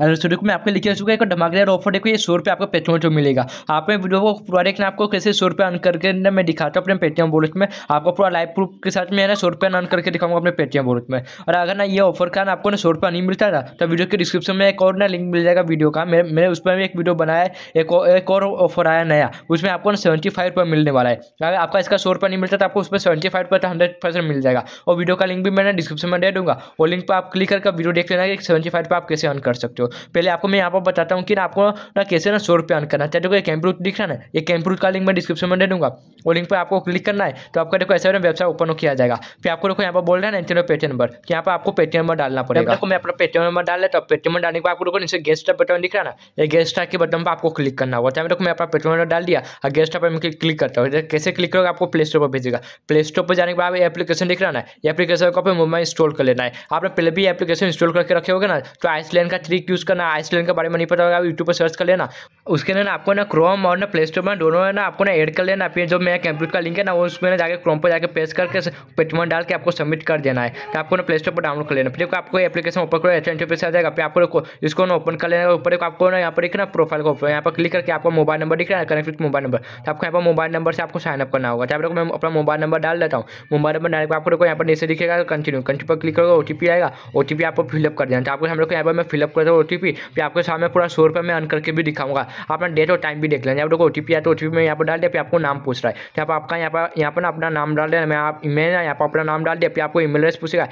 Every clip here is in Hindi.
हेलो तो देखो मैं आपको लिखे चुका है एक धमाकेदार ऑफर देखो ये सौ रुपये आपको पेटीएम जो मिलेगा आपने वीडियो को पूरा देखना आपको कैसे सौ रुपये अन करके ना मैं दिखाता हूँ अपने पेटीएम वॉलेट में आपको पूरा लाइव प्रूफ के साथ में ना सौ रुपये अन करके दिखाऊंगा अपने पेटीएम वॉलेट में और अगर ना ये ऑफर का ना आपको ना सौ रुपया नहीं मिलता ना तो वीडियो के डिस्क्रिप्शन में एक और ना लिंक मिल जाएगा वीडियो का मैंने उस पर भी एक वीडियो बनाया एक एक और ऑफर आया नया उसमें आपको ना सेवेंटी फाइव रुपये मिलने वाला है अगर आपका इसका सौ रुपया नहीं मिलता तो आपको उसमें सेवेंटी फाइव रुपये हंड्रेड परसेंट मिल जाएगा और वीडियो का लिंक भी मैंने डिस्क्रिप्शन में दे दूँगा वो लिंक पर आप क्लिक करके वीडियो देख लेना कि सेवेंटी फाइव पर आप कैसे अन कर सकते हो हो पहले आपको मैं यहाँ पर बताता हूँ कि आपको ना कैसे ना सौ रुपया अर्न करना चाहे देखो ये कैंप दिख रहा है ये कैंप का लिंक मैं डिस्क्रिप्शन में दे दूँगा वो लिंक पर आपको क्लिक करना है तो आपका देखो ऐसे ऐसा वेबसाइट ओपन किया जाएगा फिर आपको देखो यहाँ पर बोल रहे हैं ना पेटी नंबर कि यहाँ पर आपको पेटीएम नंबर डालना पड़ेगा देखो मैं अपना पेटीएम नंबर डाल लेता हूँ पेटीएम डालने के बाद आपको देखो नीचे गेस्ट का बटन दिख रहा है ना ये गेस्ट के बटन पर आपको क्लिक करना होगा चाहे देखो मैं अपना पेटीएम नंबर डाल दिया और गेस्ट पर मैं क्लिक करता हूँ कैसे क्लिक करोगे आपको प्ले स्टोर पर भेजेगा प्ले स्टोर पर जाने के बाद एप्लीकेशन दिख रहा है एप्लीकेशन को अपने मोबाइल इंस्टॉल कर लेना है आपने पहले भी एप्लीकेशन इंस्टॉल करके रखे होगा ना तो आइसलैंड का थ्री यूज़ करना आइसलैंड के बारे में नहीं पता होगा यूट्यूब पर सर्च कर लेना उसके अंदर आपको ना क्रोम और ना प्ले स्टोर में दोनों है ना आपको ना एड कर लेना फिर जो मेरा कंप्यूटर का लिंक है ना उसमें ना जाकर क्रोम पर जाकर पेस्ट करके पेटमेंट डाल के आपको सबमिट कर देना है तो आपको ना प्ले स्टोर पर डाउनलोड कर लेना फिर आपको एप्लीकेशन ओपन करो एच इंटरफेस आ जाएगा फिर आपको इसको ना ओपन कर लेना ऊपर आपको ना यहाँ पर एक ना प्रोफाइल को यहाँ पर क्लिक करके आपको मोबाइल नंबर दिख रहा है कनेक्ट मोबाइल नंबर तो आपको यहाँ पर मोबाइल नंबर से आपको साइनअप करना होगा तो मैं अपना मोबाइल नंबर डाल देता हूँ मोबाइल नंबर डाल आपको यहाँ पर नीचे दिखेगा कंटिन्यू कंटिन्यू पर क्लिक करोगे ओ आएगा ओ आपको फिलअप कर देना तो आपको हम लोग यहाँ पर मैं फिलअप कर दो ओटीपी फिर आपके सामने पूरा सौ रुपये में अन करके भी दिखाऊंगा अपना डेट और टाइम भी देख लेना आप लोग ओ टी पी आया तो ओ टी पी में यहाँ पर डाल दिया फिर आपको नाम पूछ रहा है तो आप आपका यहाँ पर यहाँ पर ना अपना नाम डाल देना मैं आप मैं ना यहाँ पर अपना नाम डाल दिया फिर आपको ईमेल एड्रेस पूछेगा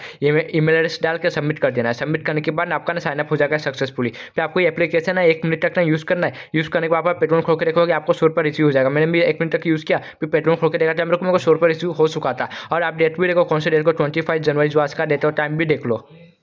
ईमेल एड्रेस डाल के सबमिट कर देना है सबमिट करने के बाद आपका ना साइनअप हो जाएगा सक्सेसफुली फिर आपको एप्लीकेशन है एक मिनट तक ना यूज़ करना है यूज़ करने के बाद आप पेट्रोल खोल के देखोगे आपको सौ रुपये रिसीव हो जाएगा मैंने भी एक मिनट तक यूज़ किया फिर पेट्रोल खोल के देखा था तो मेरे को मेरे को सौ रुपये रिसीव हो चुका था और आप डेट भी देखो कौन से डेट को ट्वेंटी फाइव जनवरी जो आज का डेट और टाइम भी देख लो